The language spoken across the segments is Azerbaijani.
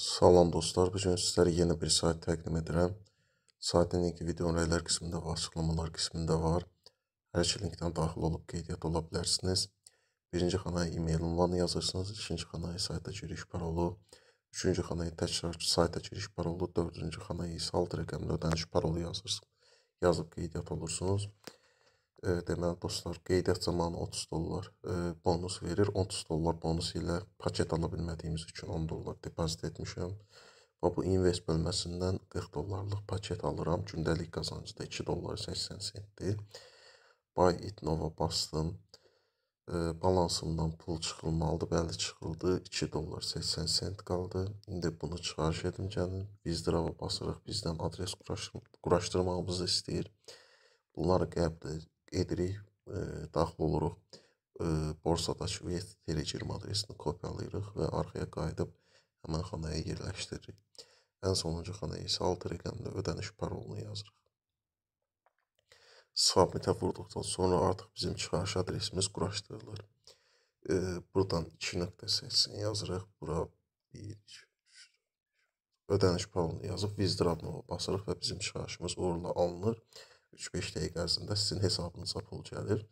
Salam dostlar, bu gün sizlərə yenə bir sayt təqdim edirəm. Saytın linki videonun rəylər qismində və açıqlamalar qismində var. Hər iki linkdən daxil olub qeydiyyat ola bilərsiniz. Birinci xanaya e-mail ünvanı yazırsınız, ikinci xanaya sayta giriş parolu, üçüncü xanaya təkrar sayta giriş parolu, dördüncü xanaya isə alt rəqəmli ödəniş parolu yazırsınız. Yazıb qeydiyyat olursunuz deməli dostlar, qeydiyyat zamanı 30 dollar bonus verir. 30 dollar bonusu ilə paket ala bilmədiyimiz üçün 10 dollar depozit etmişəm. Və bu invest bölməsindən 40 dollarlıq paket alıram. Gündəlik qazancı da 2 dollar 80 sentdir. Buy it Nova bastım. Balansımdan pul çıxılmalıdır. Bəli, çıxıldı. 2 dollar 80 sent qaldı. İndi bunu çıxarış edim gəlin. Bizdrava basırıq. Bizdən adres quraşdırmağımızı istəyir. Bunları qəbul edirik, e, daxil oluruq e, borsadakı vec Telegram adresini kopyalayırıq və arxaya qayıdıb həmin xanaya yerləşdiririk. Ən sonuncu xanaya isə altı rəqəmli ödəniş parolunu yazırıq. Submit-ə vurduqdan sonra artıq bizim çıxarış adresimiz quraşdırılır. E, buradan 2.80 yazırıq, bura 1 ödəniş parolunu yazıb vizdravnoğa basırıq və bizim çıxarışımız uğurla alınır. 3-5 dəqiqə ərzində sizin hesabınıza pul gəlir.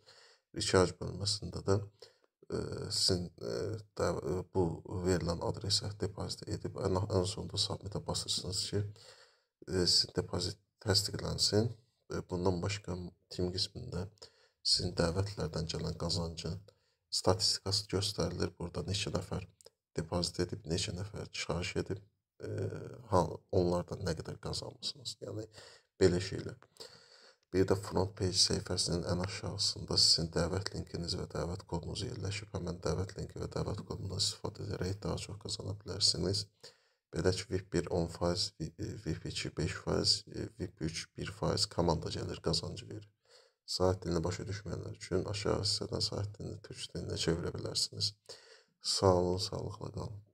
Recharge bölməsində də ə, sizin ə, də, ə, bu verilən adresə depozit edib ən, ən sonda submitə basırsınız ki, ə, sizin depozit təsdiqlənsin. Və bundan başqa tim qismində sizin dəvətlərdən gələn qazancın statistikası göstərilir. Burada neçə nəfər depozit edib, neçə nəfər çıxarış edib, ə, onlardan nə qədər qazanmısınız. Yəni belə şeylər. Bir də front page səhifəsinin ən aşağısında sizin dəvət linkiniz və dəvət kodunuz yerləşib. Həmin dəvət linki və dəvət kodundan istifadə edərək daha çox qazana bilərsiniz. Belə ki, VIP1 10%, VIP2 5%, VIP3 1% komanda gəlir, qazancı verir. Sayt dilini başa düşməyənlər üçün aşağı hissədən sayt dilini türk dilinə çevirə bilərsiniz. Sağ olun, sağlıqla qalın.